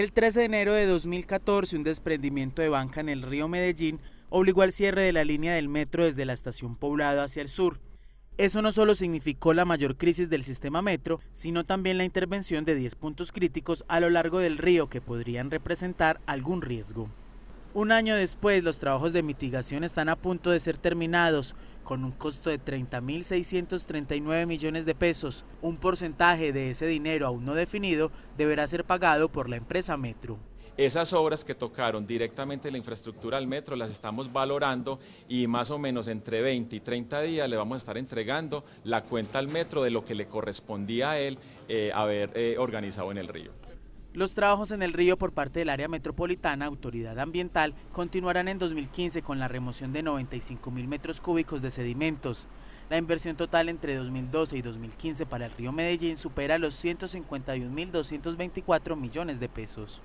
El 13 de enero de 2014, un desprendimiento de banca en el río Medellín obligó al cierre de la línea del metro desde la estación poblado hacia el sur. Eso no solo significó la mayor crisis del sistema metro, sino también la intervención de 10 puntos críticos a lo largo del río que podrían representar algún riesgo. Un año después, los trabajos de mitigación están a punto de ser terminados, con un costo de 30.639 millones de pesos. Un porcentaje de ese dinero aún no definido deberá ser pagado por la empresa Metro. Esas obras que tocaron directamente la infraestructura al metro las estamos valorando y más o menos entre 20 y 30 días le vamos a estar entregando la cuenta al metro de lo que le correspondía a él eh, haber eh, organizado en el río. Los trabajos en el río por parte del área metropolitana, autoridad ambiental, continuarán en 2015 con la remoción de 95 mil metros cúbicos de sedimentos. La inversión total entre 2012 y 2015 para el río Medellín supera los 151.224 millones de pesos.